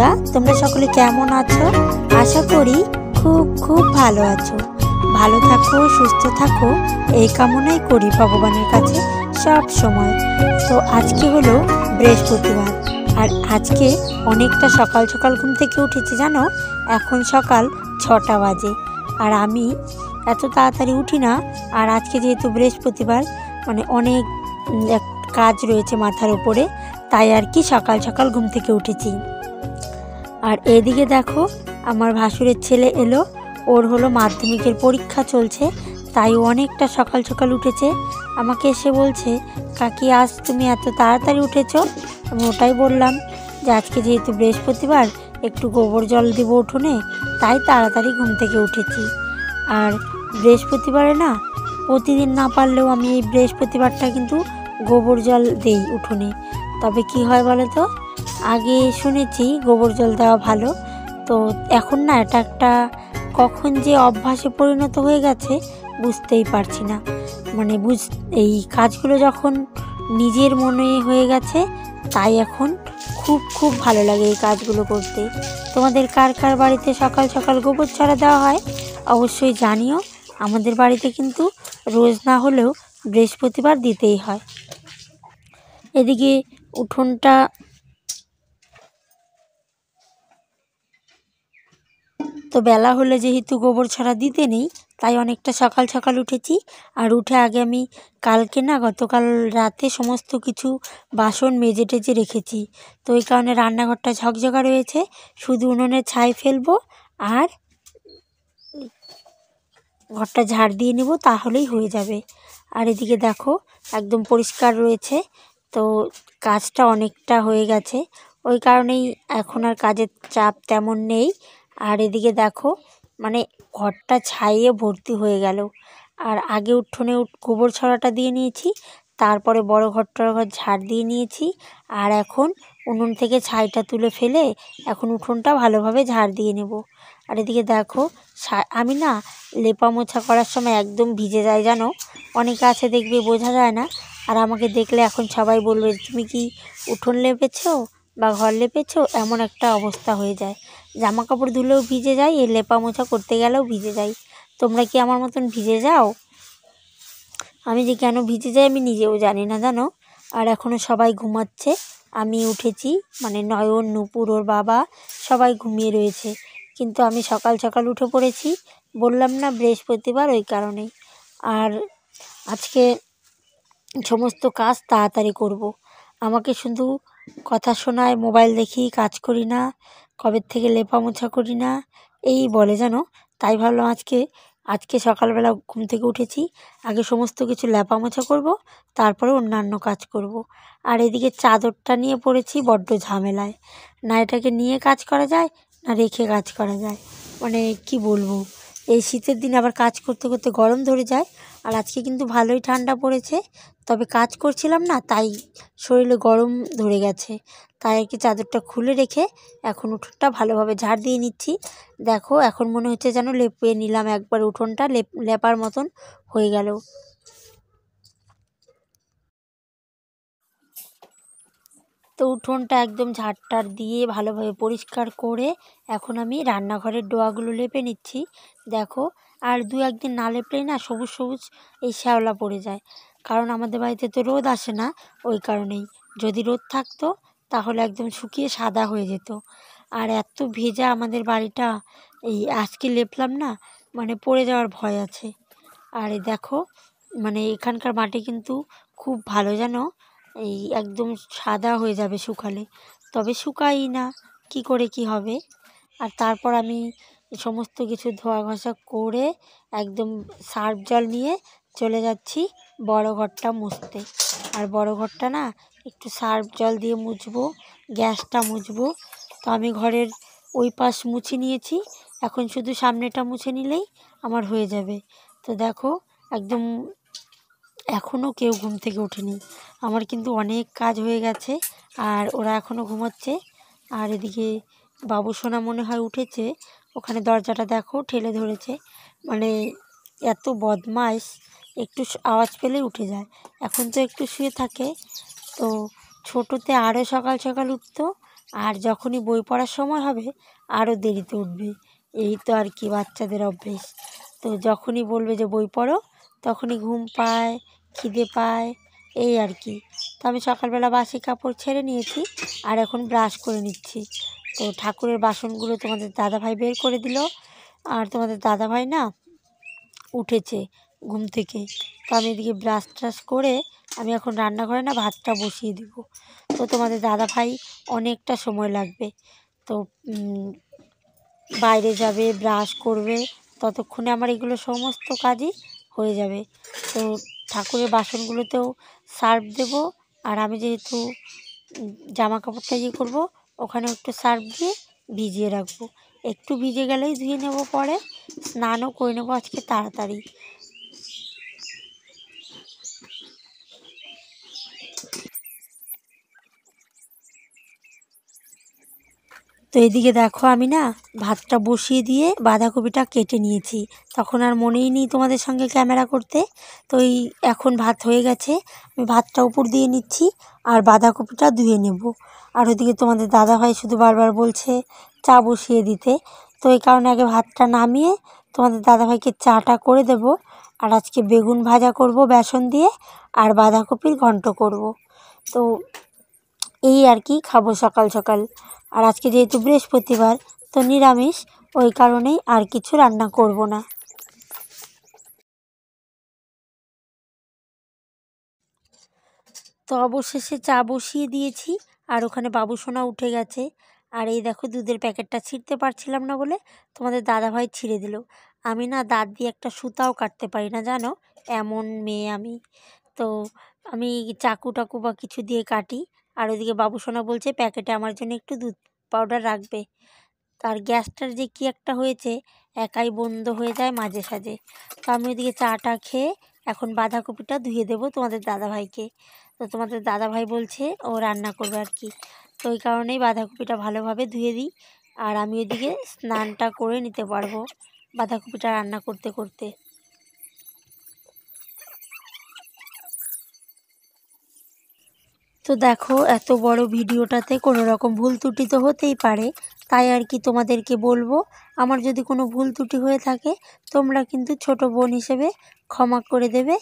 বন্ধুরা তোমরা সকলে কেমন আছো আশা করি খুব খুব ভালো আছো ভালো থাকো সুস্থ থাকো এই কামনাই করি ভগবানের কাছে সব সময় তো আজকে হলো বৃহস্পতিবার আর আজকে অনেকটা সকাল সকাল ঘুম থেকে উঠেছি জানো এখন সকাল ছটা বাজে আর আমি এত তাড়াতাড়ি উঠি না আর আজকে যেহেতু বৃহস্পতিবার মানে অনেক কাজ রয়েছে মাথার উপরে তাই আর কি সকাল সকাল ঘুম থেকে উঠেছি আর এদিকে দেখো আমার ভাসুরের ছেলে এলো ওর হলো মাধ্যমিকের পরীক্ষা চলছে তাই অনেকটা সকাল সকাল উঠেছে আমাকে এসে বলছে কাকি আজ তুমি এত তাড়াতাড়ি উঠেছ আমি ওটাই বললাম যে আজকে যেহেতু বৃহস্পতিবার একটু গোবর জল দিব উঠোনে তাই তাড়াতাড়ি ঘুম থেকে উঠেছি আর বৃহস্পতিবারে না প্রতিদিন না পারলেও আমি এই বৃহস্পতিবারটা কিন্তু গোবর জল দেই উঠোনে তবে কি হয় বলো তো আগে শুনেছি গোবর জল দেওয়া ভালো তো এখন না এটা একটা কখন যে অভ্যাসে পরিণত হয়ে গেছে বুঝতেই পারছি না মানে বুঝ এই কাজগুলো যখন নিজের মনে হয়ে গেছে তাই এখন খুব খুব ভালো লাগে এই কাজগুলো করতে তোমাদের কার কার বাড়িতে সকাল সকাল গোবর ছাড়া দেওয়া হয় অবশ্যই জানিও আমাদের বাড়িতে কিন্তু রোজ না হলেও বৃহস্পতিবার দিতেই হয় এদিকে উঠোনটা তো বেলা হলে যেহেতু গোবর ছড়া দিতে নেই তাই অনেকটা সকাল সকাল উঠেছি আর উঠে আগে আমি কালকে না গতকাল রাতে সমস্ত কিছু বাসন মেজে টেজে রেখেছি তো ওই কারণে রান্নাঘরটা ঝকঝকা রয়েছে শুধু উনুনে ছাই ফেলবো আর ঘরটা ঝাড় দিয়ে নেব তাহলেই হয়ে যাবে আর এদিকে দেখো একদম পরিষ্কার রয়েছে তো কাজটা অনেকটা হয়ে গেছে ওই কারণেই এখন আর কাজের চাপ তেমন নেই আর এদিকে দেখো মানে ঘরটা ছাইয়ে ভর্তি হয়ে গেল আর আগে উঠোনে গোবর ছড়াটা দিয়ে নিয়েছি তারপরে বড় ঘরটার ঘর ঝাড় দিয়ে নিয়েছি আর এখন উনুন থেকে ছাইটা তুলে ফেলে এখন উঠোনটা ভালোভাবে ঝাড় দিয়ে নেব আর এদিকে দেখো আমি না লেপা মোছা করার সময় একদম ভিজে যায় জানো অনেকে আছে দেখবে বোঝা যায় না আর আমাকে দেখলে এখন সবাই বলবে তুমি কি উঠোন লেপেছো বা ঘর লেপেছো এমন একটা অবস্থা হয়ে যায় জামা কাপড় ধুলেও ভিজে যায় এ লেপা মোছা করতে গেলেও ভিজে যাই তোমরা কি আমার মতন ভিজে যাও আমি যে কেন ভিজে যাই আমি নিজেও জানি না জানো আর এখনও সবাই ঘুমাচ্ছে আমি উঠেছি মানে নয়ন নুপুর ওর বাবা সবাই ঘুমিয়ে রয়েছে কিন্তু আমি সকাল সকাল উঠে পড়েছি বললাম না বৃহস্পতিবার ওই কারণেই আর আজকে সমস্ত কাজ তাড়াতাড়ি করব। আমাকে শুধু কথা শোনায় মোবাইল দেখি কাজ করি না কবের থেকে লেপা মোছা করি না এই বলে জানো তাই ভাবলাম আজকে আজকে সকালবেলা ঘুম থেকে উঠেছি আগে সমস্ত কিছু লেপা মোছা করব তারপরে অন্যান্য কাজ করব। আর এদিকে চাদরটা নিয়ে পড়েছি বড্ড ঝামেলায় না এটাকে নিয়ে কাজ করা যায় না রেখে কাজ করা যায় মানে কি বলবো এই শীতের দিনে আবার কাজ করতে করতে গরম ধরে যায় আর আজকে কিন্তু ভালোই ঠান্ডা পড়েছে তবে কাজ করছিলাম না তাই শরীরে গরম ধরে গেছে তাই আর কি চাদরটা খুলে রেখে এখন উঠোনটা ভালোভাবে ঝাড় দিয়ে নিচ্ছি দেখো এখন মনে হচ্ছে যেন লেপে নিলাম একবার উঠোনটা লেপ লেপার মতন হয়ে গেল তো উঠোনটা একদম ঝাড়টার দিয়ে ভালোভাবে পরিষ্কার করে এখন আমি রান্নাঘরের ডোয়াগুলো লেপে নিচ্ছি দেখো আর দু একদিন না লেপলেই না সবুজ সবুজ এই শ্যাওলা পড়ে যায় কারণ আমাদের বাড়িতে তো রোদ আসে না ওই কারণেই যদি রোদ থাকতো তাহলে একদম শুকিয়ে সাদা হয়ে যেত আর এত ভেজা আমাদের বাড়িটা এই আজকে লেপলাম না মানে পড়ে যাওয়ার ভয় আছে আর দেখো মানে এখানকার মাটি কিন্তু খুব ভালো জানো এই একদম সাদা হয়ে যাবে শুকালে তবে শুকাই না কি করে কি হবে আর তারপর আমি সমস্ত কিছু ধোয়া ঘষা করে একদম সার্ফ জল নিয়ে চলে যাচ্ছি বড় ঘরটা মুছতে আর বড় ঘরটা না একটু সার্ফ জল দিয়ে মুছবো গ্যাসটা মুছবো তো আমি ঘরের ওই পাশ মুছে নিয়েছি এখন শুধু সামনেটা মুছে নিলেই আমার হয়ে যাবে তো দেখো একদম এখনও কেউ ঘুম থেকে ওঠেনি আমার কিন্তু অনেক কাজ হয়ে গেছে আর ওরা এখনও ঘুমাচ্ছে আর এদিকে বাবু সোনা মনে হয় উঠেছে ওখানে দরজাটা দেখো ঠেলে ধরেছে মানে এত বদমাইশ একটু আওয়াজ পেলে উঠে যায় এখন তো একটু শুয়ে থাকে তো ছোটোতে আরও সকাল সকাল উঠতো আর যখনই বই পড়ার সময় হবে আরও দেরিতে উঠবে এই তো আর কি বাচ্চাদের অভ্যেস তো যখনই বলবে যে বই পড়ো তখনই ঘুম পায় খিদে পায় এই আর কি তো আমি সকালবেলা বাসি কাপড় ছেড়ে নিয়েছি আর এখন ব্রাশ করে নিচ্ছি তো ঠাকুরের বাসনগুলো তোমাদের দাদাভাই বের করে দিল আর তোমাদের দাদাভাই না উঠেছে ঘুম থেকে তো আমি এদিকে ব্রাশ ট্রাশ করে আমি এখন রান্নাঘরে না ভাতটা বসিয়ে দিব তো তোমাদের দাদাভাই অনেকটা সময় লাগবে তো বাইরে যাবে ব্রাশ করবে ততক্ষণে আমার এগুলো সমস্ত কাজই হয়ে যাবে তো ঠাকুরের বাসনগুলোতেও সার্ফ দেব আর আমি যেহেতু জামা কাপড়টা ইয়ে করবো ওখানে একটু সার্ফ দিয়ে ভিজিয়ে রাখবো একটু ভিজে গেলেই ধুয়ে নেব পরে স্নানও করে নেবো আজকে তাড়াতাড়ি তো এদিকে দেখো আমি না ভাতটা বসিয়ে দিয়ে বাঁধাকপিটা কেটে নিয়েছি তখন আর মনেই নেই তোমাদের সঙ্গে ক্যামেরা করতে তো এই এখন ভাত হয়ে গেছে আমি ভাতটা উপর দিয়ে নিচ্ছি আর বাঁধাকপিটা ধুয়ে নেব আর ওদিকে তোমাদের দাদাভাই শুধু বারবার বলছে চা বসিয়ে দিতে তো এই কারণে আগে ভাতটা নামিয়ে তোমাদের দাদাভাইকে চাটা করে দেব আর আজকে বেগুন ভাজা করব বেসন দিয়ে আর বাঁধাকপির ঘন্ট করব তো এই আর কি খাবো সকাল সকাল আর আজকে যেহেতু বৃহস্পতিবার তো নিরামিষ ওই কারণেই আর কিছু রান্না করব না তো অবশেষে চা বসিয়ে দিয়েছি আর ওখানে বাবুসোনা উঠে গেছে আর এই দেখো দুধের প্যাকেটটা ছিঁড়তে পারছিলাম না বলে তোমাদের দাদাভাই ছিঁড়ে দিল আমি না দাঁত দিয়ে একটা সুতাও কাটতে পারি না জানো এমন মেয়ে আমি তো আমি চাকু টাকু বা কিছু দিয়ে কাটি আর ওইদিকে বাবুসোনা বলছে প্যাকেটে আমার জন্য একটু দুধ পাউডার রাখবে তার গ্যাসটার যে কী একটা হয়েছে একাই বন্ধ হয়ে যায় মাঝে সাঝে তো আমি ওইদিকে চাটা খেয়ে এখন বাঁধাকপিটা ধুয়ে দেব তোমাদের দাদাভাইকে তো তোমাদের দাদাভাই বলছে ও রান্না করবে আর কি তো ওই কারণেই বাঁধাকপিটা ভালোভাবে ধুয়ে দিই আর আমি ওইদিকে স্নানটা করে নিতে পারবো বাঁধাকপিটা রান্না করতে করতে তো দেখো এত বড় ভিডিওটাতে কোনো রকম ভুল ত্রুটি তো হতেই পারে তাই আর কি তোমাদেরকে বলবো আমার যদি কোনো ভুল ত্রুটি হয়ে থাকে তোমরা কিন্তু ছোট বোন হিসেবে ক্ষমা করে দেবে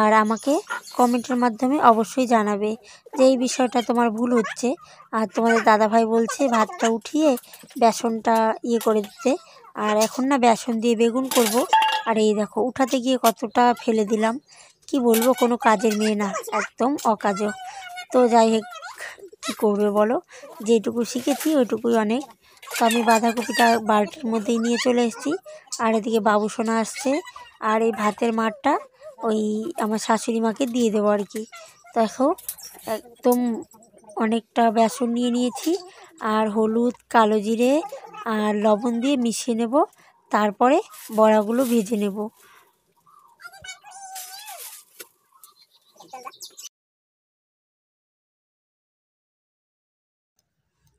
আর আমাকে কমেন্টের মাধ্যমে অবশ্যই জানাবে যে এই বিষয়টা তোমার ভুল হচ্ছে আর তোমাদের দাদাভাই বলছে ভাতটা উঠিয়ে বেসনটা ইয়ে করে দিতে আর এখন না বেসন দিয়ে বেগুন করব আর এই দেখো উঠাতে গিয়ে কতটা ফেলে দিলাম কি বলবো কোনো কাজের মেয়ে না একদম অকাজও তো যাই হোক কী করবে বলো যেটুকু শিখেছি ওইটুকুই অনেক তো আমি বাঁধাকপিটা বালতির মধ্যেই নিয়ে চলে এসেছি আর এদিকে বাবুসোনা আসছে আর এই ভাতের মারটা ওই আমার শাশুড়ি মাকে দিয়ে দেবো আর কি দেখো একদম অনেকটা বেসন নিয়ে নিয়েছি আর হলুদ কালো জিরে আর লবণ দিয়ে মিশিয়ে নেব তারপরে বড়াগুলো ভেজে নেব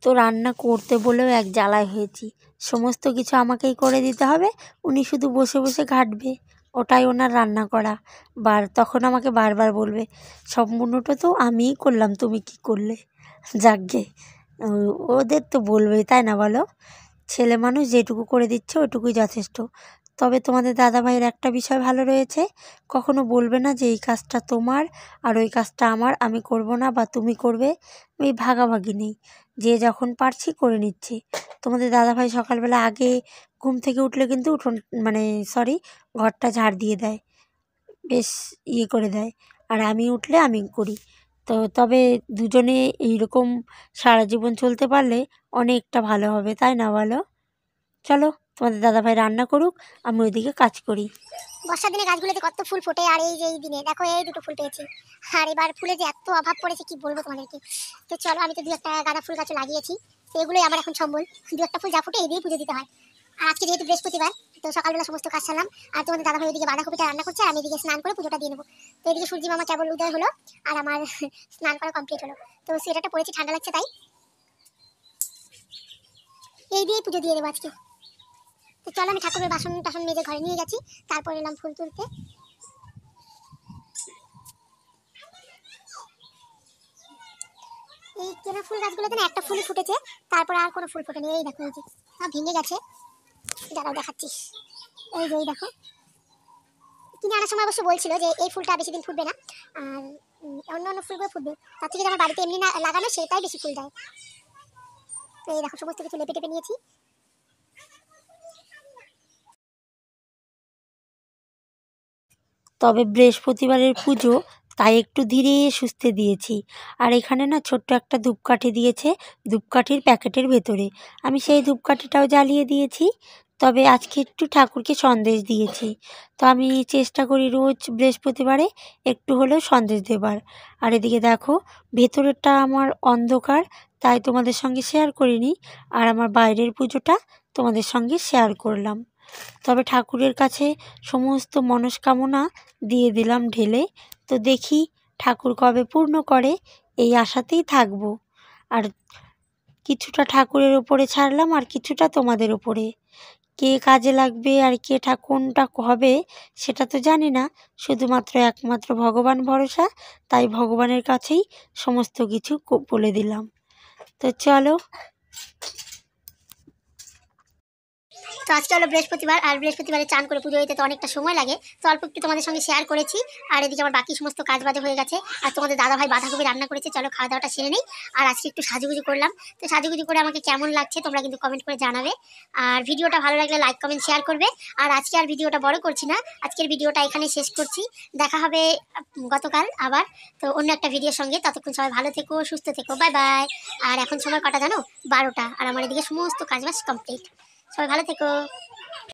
তো রান্না করতে বলেও এক জ্বালায় হয়েছি সমস্ত কিছু আমাকেই করে দিতে হবে উনি শুধু বসে বসে ঘাটবে ওটাই ওনার রান্না করা বার তখন আমাকে বারবার বলবে সম্পূর্ণটা তো আমিই করলাম তুমি কি করলে যাকগে ওদের তো বলবেই তাই না বলো ছেলে মানুষ যেটুকু করে দিচ্ছে ওটুকুই যথেষ্ট তবে তোমাদের দাদাভাইয়ের একটা বিষয় ভালো রয়েছে কখনো বলবে না যে এই কাজটা তোমার আর ওই কাজটা আমার আমি করব না বা তুমি করবে আমি ভাগাভাগি নেই যে যখন পারছি করে নিচ্ছি তোমাদের দাদাভাই সকালবেলা আগে ঘুম থেকে উঠলে কিন্তু উঠোন মানে সরি ঘরটা ঝাড় দিয়ে দেয় বেশ ইয়ে করে দেয় আর আমি উঠলে আমি করি তো তবে দুজনে এইরকম সারা জীবন চলতে পারলে অনেকটা ভালো হবে তাই না বলো চলো তোমাদের ভাই রান্না করুক আমি ওইদিকে কাজ করি বর্ষার দিনে গাছগুলোতে কত ফুল ফোটে আর এই যে এই দিনে দেখো এই দুটো ফুল পেয়েছি আর এবার ফুলে যে এত অভাব পড়েছে কি বলবো তোমাদেরকে তো চলো আমি তো দু একটা গাঁদা ফুল গাছ লাগিয়েছি এগুলোই আমার এখন সম্বল দু একটা ফুল যা ফুটে এই দিয়ে পুজো দিতে হয় আর আজকে যেহেতু বৃহস্পতিবার তো সকালবেলা সমস্ত কাজ সারলাম আর তোমাদের দাদা ভাই ওইদিকে বাঁধাকপিটা রান্না করছে আমি এদিকে স্নান করে পুজোটা দিয়ে নেবো তো এদিকে সূর্য মামা কেবল উদয় হলো আর আমার স্নান করা কমপ্লিট হলো তো সেটাটা পড়েছি ঠান্ডা লাগছে তাই এই দিয়েই পুজো দিয়ে দেবো আজকে তো চলো আমি ঠাকুরের বাসন টাসন মেজে ঘরে নিয়ে গেছি তারপর এলাম ফুল তুলতে এই কেনা ফুল গাছগুলোতে না একটা ফুলই ফুটেছে তারপর আর কোনো ফুল ফুটেনি এই দেখো এই ভেঙে গেছে দাঁড়াও দেখাচ্ছিস এই যে এই দেখো কিনে আনার সময় অবশ্য বলছিল যে এই ফুলটা বেশি দিন ফুটবে না আর অন্য অন্য ফুলগুলো ফুটবে তার থেকে আমার বাড়িতে এমনি না লাগানো সেটাই বেশি ফুল দেয় তো এই দেখো সমস্ত কিছু লেপে টেপে নিয়েছি তবে বৃহস্পতিবারের পুজো তাই একটু ধীরে সুস্থে দিয়েছি আর এখানে না ছোট্ট একটা ধূপকাঠি দিয়েছে ধূপকাঠির প্যাকেটের ভেতরে আমি সেই ধূপকাঠিটাও জ্বালিয়ে দিয়েছি তবে আজকে একটু ঠাকুরকে সন্দেশ দিয়েছি তো আমি চেষ্টা করি রোজ বৃহস্পতিবারে একটু হলেও সন্দেশ দেবার আর এদিকে দেখো ভেতরেরটা আমার অন্ধকার তাই তোমাদের সঙ্গে শেয়ার করিনি আর আমার বাইরের পুজোটা তোমাদের সঙ্গে শেয়ার করলাম তবে ঠাকুরের কাছে সমস্ত মনস্কামনা দিয়ে দিলাম ঢেলে তো দেখি ঠাকুর কবে পূর্ণ করে এই আশাতেই থাকব আর কিছুটা ঠাকুরের ওপরে ছাড়লাম আর কিছুটা তোমাদের ওপরে কে কাজে লাগবে আর কে কোনটা হবে সেটা তো জানি না শুধুমাত্র একমাত্র ভগবান ভরসা তাই ভগবানের কাছেই সমস্ত কিছু বলে দিলাম তো চলো তো আজকে হলো বৃহস্পতিবার আর বৃহস্পতিবারে চান করে পুজো দিতে তো অনেকটা সময় লাগে তো অল্প একটু তোমাদের সঙ্গে শেয়ার করেছি আর এদিকে আমার বাকি সমস্ত কাজ বাজে হয়ে গেছে আর তোমাদের দাদাভাই বাঁধাকপি রান্না করেছে চলো খাওয়া দাওয়াটা সেরে নেই আর আজকে একটু সাজুগুজু করলাম তো সাজুগুজু করে আমাকে কেমন লাগছে তোমরা কিন্তু কমেন্ট করে জানাবে আর ভিডিওটা ভালো লাগলে লাইক কমেন্ট শেয়ার করবে আর আজকে আর ভিডিওটা বড় করছি না আজকের ভিডিওটা এখানে শেষ করছি দেখা হবে গতকাল আবার তো অন্য একটা ভিডিওর সঙ্গে ততক্ষণ সবাই ভালো থেকো সুস্থ থেকো বাই বাই আর এখন সময় কটা জানো বারোটা আর আমার এদিকে সমস্ত কাজবাজ কমপ্লিট সবাই ভালো থেকো